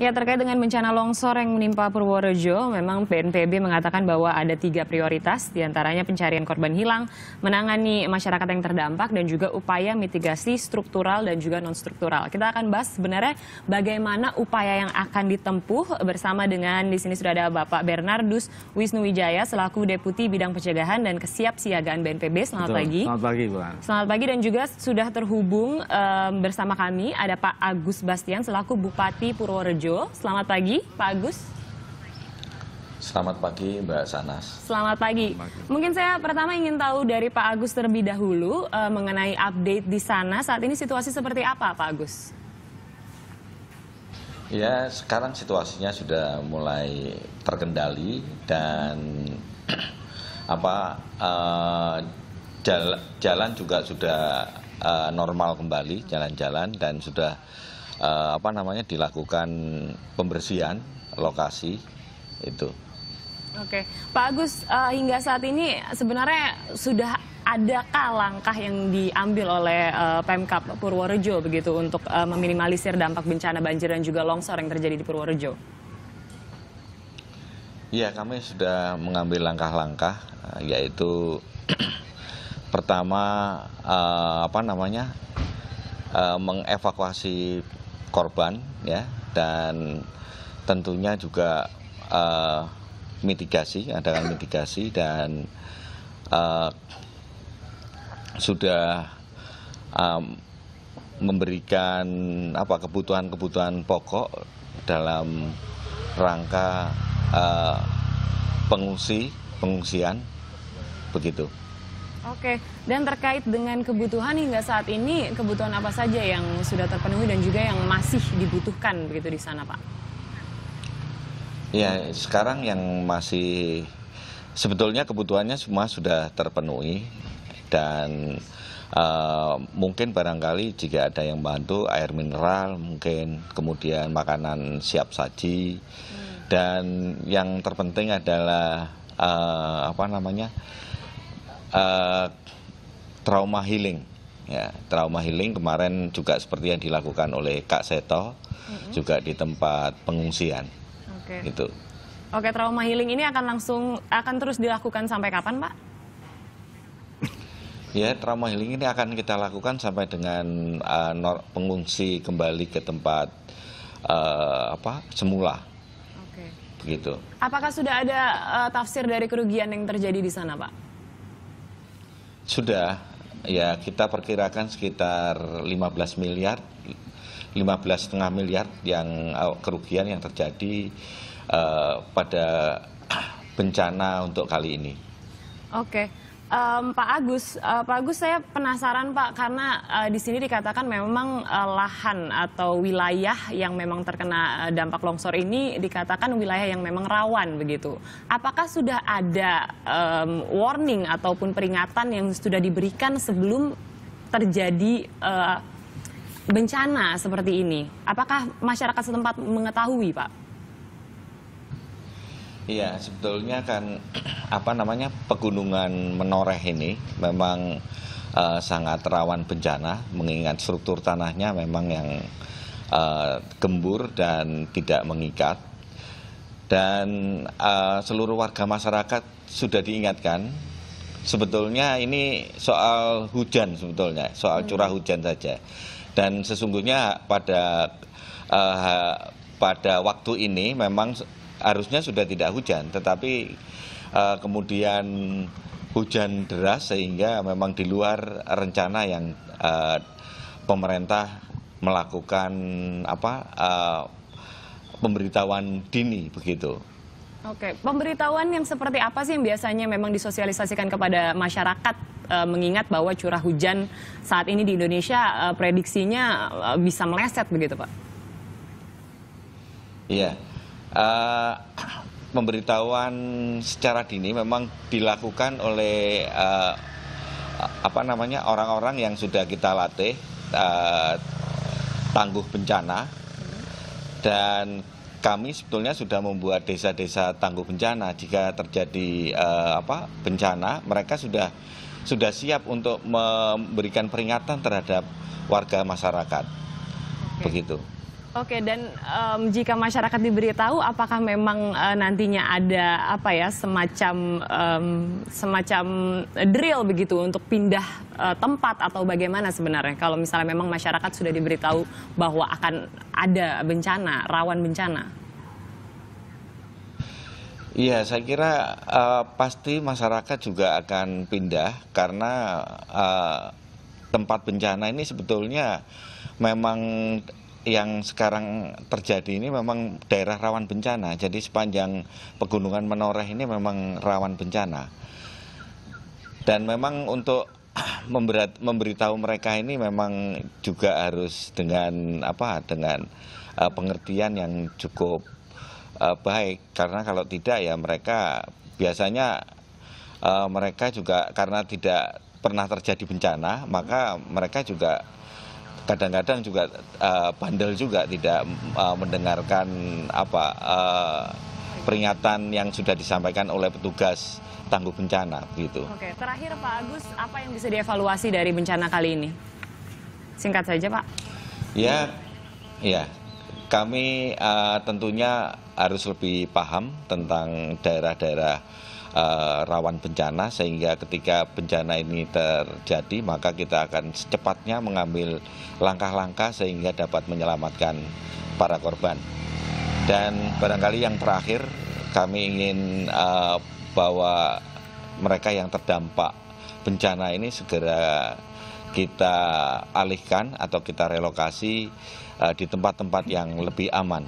Ya terkait dengan bencana longsor yang menimpa Purworejo, memang BNPB mengatakan bahwa ada tiga prioritas, diantaranya pencarian korban hilang, menangani masyarakat yang terdampak, dan juga upaya mitigasi struktural dan juga non-struktural. Kita akan bahas sebenarnya bagaimana upaya yang akan ditempuh bersama dengan di sini sudah ada Bapak Bernardus Wisnu Wijaya selaku Deputi Bidang Pencegahan dan Kesiapsiagaan BNPB. Selamat Betul. pagi. Selamat pagi, Bu. Selamat pagi dan juga sudah terhubung um, bersama kami ada Pak Agus Bastian selaku Bupati Purworejo. Selamat pagi, Pak Agus. Selamat pagi Mbak Sanas. Selamat pagi. Mungkin saya pertama ingin tahu dari Pak Agus terlebih dahulu eh, mengenai update di sana. Saat ini situasi seperti apa Pak Agus? Ya sekarang situasinya sudah mulai terkendali dan apa eh, jalan, juga sudah eh, normal kembali jalan-jalan dan sudah eh, apa namanya dilakukan pembersihan lokasi itu. Oke, Pak Agus eh, hingga saat ini sebenarnya sudah adakah langkah yang diambil oleh uh, Pemkap Purworejo begitu untuk uh, meminimalisir dampak bencana banjir dan juga longsor yang terjadi di Purworejo? Ya, kami sudah mengambil langkah-langkah eh, yaitu pertama uh, apa namanya? Uh, mengevakuasi korban ya dan tentunya juga uh, mitigasi adalah mitigasi dan uh, sudah um, memberikan apa kebutuhan-kebutuhan pokok dalam rangka uh, pengungsi pengungsian begitu. Oke, dan terkait dengan kebutuhan hingga saat ini, kebutuhan apa saja yang sudah terpenuhi dan juga yang masih dibutuhkan begitu di sana, Pak? Ya, sekarang yang masih sebetulnya kebutuhannya semua sudah terpenuhi dan uh, mungkin barangkali jika ada yang bantu air mineral mungkin kemudian makanan siap saji hmm. dan yang terpenting adalah uh, apa namanya Eh, trauma healing ya trauma healing kemarin juga seperti yang dilakukan oleh Kak Seto mm -hmm. juga di tempat pengungsian okay. gitu Oke trauma healing ini akan langsung akan terus dilakukan sampai kapan Pak Ya trauma healing ini akan kita lakukan sampai dengan uh, pengungsi kembali ke tempat uh, apa semula Okay. begitu Apakah sudah ada uh, tafsir dari kerugian yang terjadi di sana Pak sudah, ya kita perkirakan sekitar 15 miliar, 15,5 miliar yang eh, kerugian yang terjadi uh, pada bencana untuk kali ini. Oke. Okay um, Pak Agus, uh, Pak Agus saya penasaran Pak karena uh, di sini dikatakan memang uh, lahan atau wilayah yang memang terkena uh, dampak longsor ini dikatakan wilayah yang memang rawan begitu. Apakah sudah ada um, warning ataupun peringatan yang sudah diberikan sebelum terjadi uh, bencana seperti ini? Apakah masyarakat setempat mengetahui, Pak? Iya, sebetulnya kan apa namanya pegunungan menoreh ini memang uh, sangat rawan bencana, mengingat struktur tanahnya memang yang uh, gembur dan tidak mengikat. Dan uh, seluruh warga masyarakat sudah diingatkan. Sebetulnya ini soal hujan sebetulnya, soal curah hmm. hujan saja. Dan sesungguhnya pada uh, pada waktu ini memang harusnya sudah tidak hujan, tetapi uh, kemudian hujan deras sehingga memang di luar rencana yang uh, pemerintah melakukan apa uh, pemberitahuan dini begitu. Oke, pemberitahuan yang seperti apa sih yang biasanya memang disosialisasikan kepada masyarakat e, mengingat bahwa curah hujan saat ini di Indonesia e, prediksinya e, bisa meleset begitu, Pak? Iya uh, pemberitahuan secara dini memang dilakukan oleh uh, apa namanya orang-orang yang sudah kita latih uh, tangguh bencana dan kami sebetulnya sudah membuat desa-desa tangguh bencana jika terjadi uh, apa bencana mereka sudah sudah siap untuk memberikan peringatan terhadap warga masyarakat okay. begitu. Oke, dan um, jika masyarakat diberitahu, apakah memang uh, nantinya ada apa ya semacam um, semacam drill begitu untuk pindah uh, tempat atau bagaimana sebenarnya? Kalau misalnya memang masyarakat sudah diberitahu bahwa akan ada bencana, rawan bencana. Iya, saya kira uh, pasti masyarakat juga akan pindah karena uh, tempat bencana ini sebetulnya memang yang sekarang terjadi ini memang daerah rawan bencana. Jadi sepanjang pegunungan Menoreh ini memang rawan bencana. Dan memang untuk memberat, memberitahu mereka ini memang juga harus dengan apa dengan uh, pengertian yang cukup uh, baik karena kalau tidak ya mereka biasanya uh, mereka juga karena tidak pernah terjadi bencana maka mereka juga kadang-kadang juga uh, bandel juga tidak uh, mendengarkan apa uh, peringatan yang sudah disampaikan oleh petugas tangguh bencana gitu. Oke, terakhir Pak Agus, apa yang bisa dievaluasi dari bencana kali ini? Singkat saja, Pak. Ya, ya. Kami uh, tentunya harus lebih paham tentang daerah-daerah Eh, rawan bencana sehingga ketika bencana ini terjadi maka kita akan secepatnya mengambil langkah-langkah sehingga dapat menyelamatkan para korban. Dan barangkali yang terakhir kami ingin uh, eh, bahwa mereka yang terdampak bencana ini segera kita alihkan atau kita relokasi uh, di tempat-tempat yang lebih aman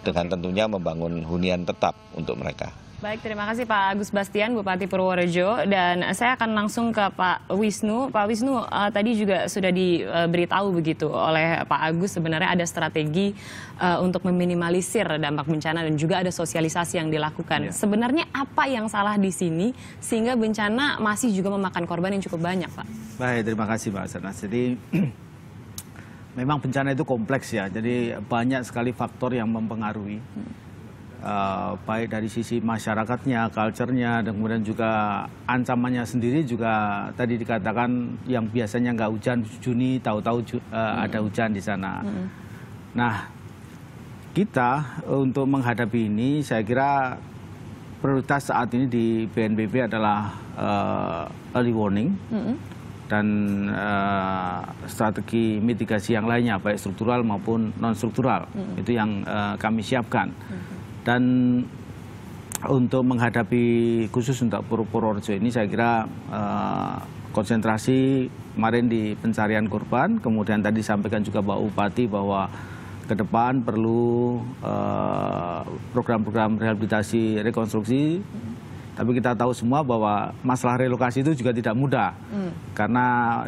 dengan tentunya membangun hunian tetap untuk mereka. Baik, terima kasih Pak Agus Bastian, Bupati Purworejo. Dan saya akan langsung ke Pak Wisnu. Pak Wisnu, uh, tadi juga sudah diberitahu uh, begitu oleh Pak Agus sebenarnya ada strategi uh, untuk meminimalisir dampak bencana dan juga ada sosialisasi yang dilakukan. Ya. Sebenarnya apa yang salah di sini sehingga bencana masih juga memakan korban yang cukup banyak, Pak? Baik, terima kasih Pak Sarnas. Jadi memang bencana itu kompleks ya, jadi banyak sekali faktor yang mempengaruhi. Hmm. Eh, baik dari sisi masyarakatnya, culture-nya, dan kemudian juga ancamannya sendiri juga tadi dikatakan yang biasanya nggak hujan Juni, tahu-tahu uh, hmm. ada hujan di sana. Hmm. Nah, kita untuk menghadapi ini, saya kira prioritas saat ini di BNPB adalah uh, early warning. Hmm dan uh, strategi mitigasi yang lainnya baik struktural maupun non struktural mm -hmm. itu yang uh, kami siapkan. Mm -hmm dan untuk menghadapi khusus untuk Purworejo ini saya kira eh, konsentrasi kemarin di pencarian korban, kemudian tadi disampaikan juga Pak Bupati bahwa ke depan perlu eh, program-program rehabilitasi rekonstruksi tapi kita tahu semua bahwa masalah relokasi itu juga tidak mudah. Hmm. Karena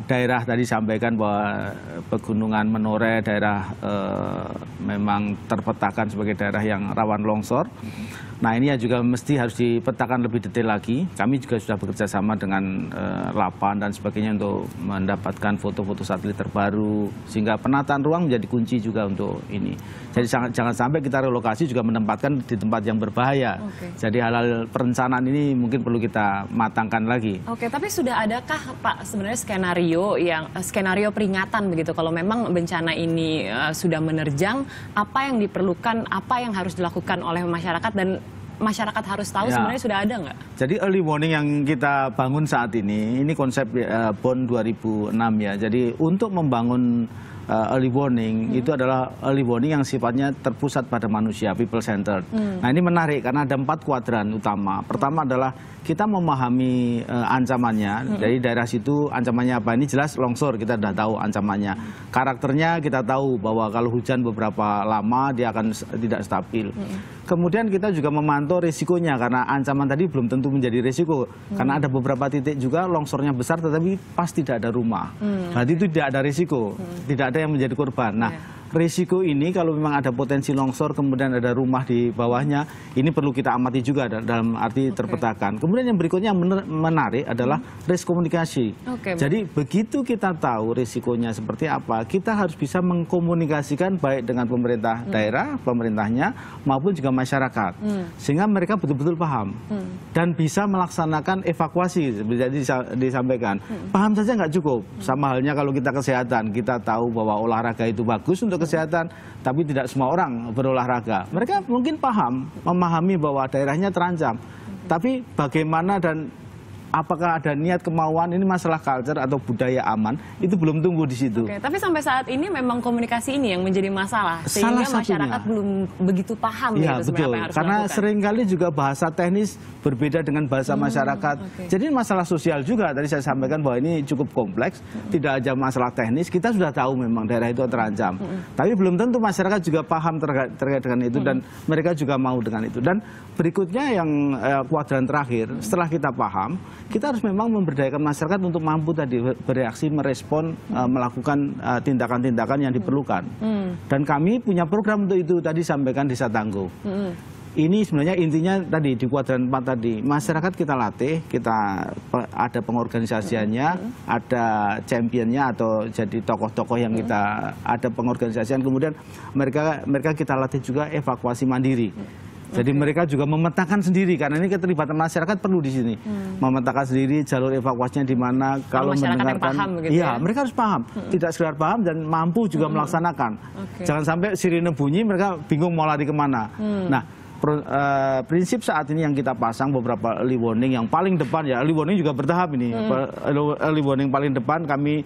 daerah tadi sampaikan bahwa pegunungan Menore, daerah eh, memang terpetakan sebagai daerah yang rawan longsor. Hmm. Nah ini ya juga mesti harus dipetakan lebih detail lagi. Kami juga sudah bekerja sama dengan uh, LAPAN dan sebagainya untuk mendapatkan foto-foto satelit terbaru sehingga penataan ruang menjadi kunci juga untuk ini. Jadi jangan, jangan sampai kita relokasi juga menempatkan di tempat yang berbahaya. Okay. Jadi hal-hal perencanaan ini mungkin perlu kita matangkan lagi. Oke, okay, tapi sudah adakah Pak sebenarnya skenario yang eh, skenario peringatan begitu kalau memang bencana ini uh, sudah menerjang apa yang diperlukan, apa yang harus dilakukan oleh masyarakat dan masyarakat harus tahu ya. sebenarnya sudah ada nggak? Jadi early warning yang kita bangun saat ini, ini konsep uh, BON 2006 ya. Jadi untuk membangun eh, early warning hmm. itu adalah early warning yang sifatnya terpusat pada manusia, people centered. Hmm. Nah ini menarik karena ada empat kuadran utama. Pertama hmm. adalah kita memahami uh, ancamannya. Hmm. Dari daerah situ ancamannya apa? Ini jelas longsor kita sudah tahu ancamannya. Hmm. Karakternya kita tahu bahwa kalau hujan beberapa lama dia akan tidak stabil. Hmm. Kemudian kita juga memantau risikonya karena ancaman tadi belum tentu menjadi risiko hmm. karena ada beberapa titik juga longsornya besar tetapi pas tidak ada rumah. Hmm. Berarti itu tidak ada risiko, hmm. tidak ada yang menjadi korban. Nah, yeah risiko ini kalau memang ada potensi longsor kemudian ada rumah di bawahnya ini perlu kita amati juga dalam arti okay. terpetakan. Kemudian yang berikutnya yang menarik adalah hmm. risk komunikasi. Okay, Jadi begitu kita tahu risikonya seperti apa, kita harus bisa mengkomunikasikan baik dengan pemerintah hmm. daerah, pemerintahnya maupun juga masyarakat. Hmm. Sehingga mereka betul-betul paham hmm. dan bisa melaksanakan evakuasi jadi disampaikan. Hmm. Paham saja nggak cukup. Hmm. Sama halnya kalau kita kesehatan, kita tahu bahwa olahraga itu bagus untuk kesehatan, tapi tidak semua orang berolahraga. Mereka mungkin paham, memahami bahwa daerahnya terancam. Tapi bagaimana dan apakah ada niat kemauan ini masalah culture atau budaya aman itu belum tunggu di situ. Oke, tapi sampai saat ini memang komunikasi ini yang menjadi masalah sehingga Salah satunya. masyarakat belum begitu paham ya, gitu betul. Apa yang harus Karena dilakukan. seringkali juga bahasa teknis berbeda dengan bahasa hmm, masyarakat. Okay. Jadi masalah sosial juga tadi saya sampaikan bahwa ini cukup kompleks, hmm. tidak aja masalah teknis, kita sudah tahu memang daerah itu terancam. Hmm. Tapi belum tentu masyarakat juga paham terkait, terkait dengan itu hmm. dan mereka juga mau dengan itu. Dan berikutnya yang eh, kuadran terakhir, hmm. setelah kita paham kita harus memang memberdayakan masyarakat untuk mampu tadi bereaksi, merespon, hmm. uh, melakukan e, tindakan-tindakan uh, yang diperlukan. Hmm. Dan kami punya program untuk itu tadi sampaikan di Satanggo. Hmm. Ini sebenarnya intinya tadi di kuadran 4 tadi, masyarakat kita latih, kita ada pengorganisasiannya, hmm. ada championnya atau jadi tokoh-tokoh yang hmm. kita ada pengorganisasian, kemudian mereka mereka kita latih juga evakuasi mandiri. Hmm jadi okay. mereka juga memetakan sendiri karena ini keterlibatan masyarakat perlu di sini. Hmm. Memetakan sendiri jalur evakuasinya di mana kalau, kalau mendengarkan paham gitu Iya, ya? mereka harus paham. Hmm. Tidak sekedar paham dan mampu juga hmm. melaksanakan. Okay. Jangan sampai sirine bunyi mereka bingung mau lari kemana. Hmm. Nah, pr uh, eh, prinsip saat ini yang kita pasang beberapa early warning yang paling depan ya early warning juga bertahap ini hmm. early warning paling depan kami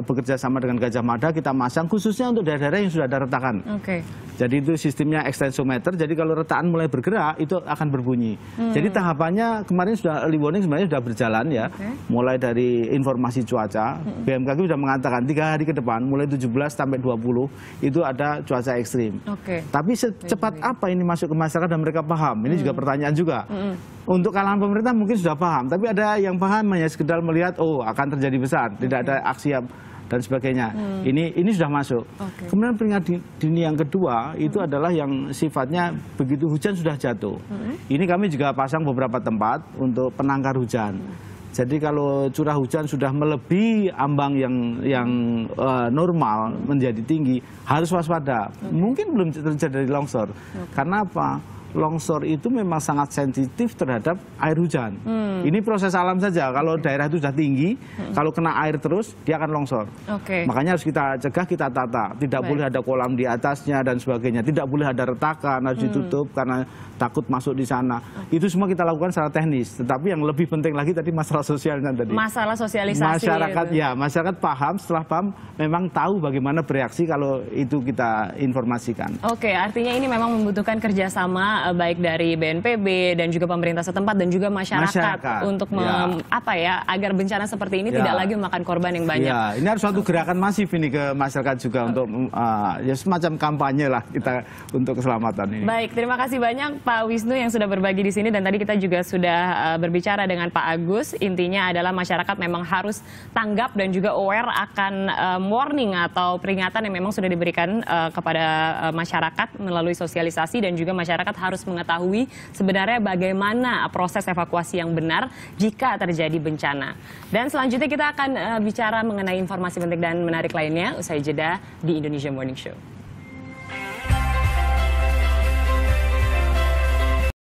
bekerja sama dengan Gajah Mada kita masang khususnya untuk daerah-daerah yang sudah ada retakan. Oke. Okay. Jadi itu sistemnya extensometer. Jadi kalau retakan mulai bergerak itu akan berbunyi. Hmm. Jadi tahapannya kemarin sudah early warning sebenarnya sudah berjalan ya. Okay. Mulai dari informasi cuaca, hmm. BMKG sudah mengatakan tiga hari ke depan mulai 17 sampai 20 itu ada cuaca ekstrim. Oke. Okay. Tapi secepat apa ini masuk ke masyarakat dan mereka paham? Ini hmm. juga pertanyaan juga. Hmm. Untuk kalangan pemerintah mungkin sudah paham, tapi ada yang paham hanya sekedar melihat oh akan terjadi besar, tidak ada aksi yang dan sebagainya. Hmm. Ini ini sudah masuk. Okay. Kemudian peringatan dini yang kedua itu hmm. adalah yang sifatnya begitu hujan sudah jatuh. Hmm. Ini kami juga pasang beberapa tempat untuk penangkar hujan. Hmm. Jadi kalau curah hujan sudah melebihi ambang yang yang uh, normal menjadi tinggi, harus waspada. Okay. Mungkin belum terjadi longsor. Okay. Karena apa? longsor itu memang sangat sensitif terhadap air hujan. Hmm. Ini proses alam saja. Kalau daerah itu sudah tinggi, hmm. kalau kena air terus dia akan longsor. Okay. Makanya harus kita cegah, kita tata. Tidak Baik. boleh ada kolam di atasnya dan sebagainya. Tidak boleh ada retakan harus hmm. ditutup karena takut masuk di sana. Okay. Itu semua kita lakukan secara teknis. Tetapi yang lebih penting lagi tadi masalah sosialnya tadi. Masalah sosialisasi. Masyarakat gitu. ya, masyarakat paham setelah paham memang tahu bagaimana bereaksi kalau itu kita informasikan. Oke, okay, artinya ini memang membutuhkan kerjasama Eh, baik dari BNPB dan juga pemerintah setempat dan juga masyarakat, masyarakat. untuk ya. apa ya agar bencana seperti ini ya. tidak lagi memakan korban yang banyak. Ya. Ini harus suatu gerakan masif ini ke masyarakat juga okay. untuk uh, ya semacam kampanye lah kita untuk keselamatan ini. Baik, terima kasih banyak Pak Wisnu yang sudah berbagi di sini dan tadi kita juga sudah uh, berbicara dengan Pak Agus. Intinya adalah masyarakat memang harus tanggap dan juga aware akan um, warning atau peringatan yang memang sudah diberikan uh, kepada uh, masyarakat melalui sosialisasi dan juga masyarakat harus harus mengetahui sebenarnya bagaimana proses evakuasi yang benar jika terjadi bencana. Dan selanjutnya kita akan eh, bicara mengenai informasi penting dan menarik lainnya usai jeda di Indonesia Morning Show.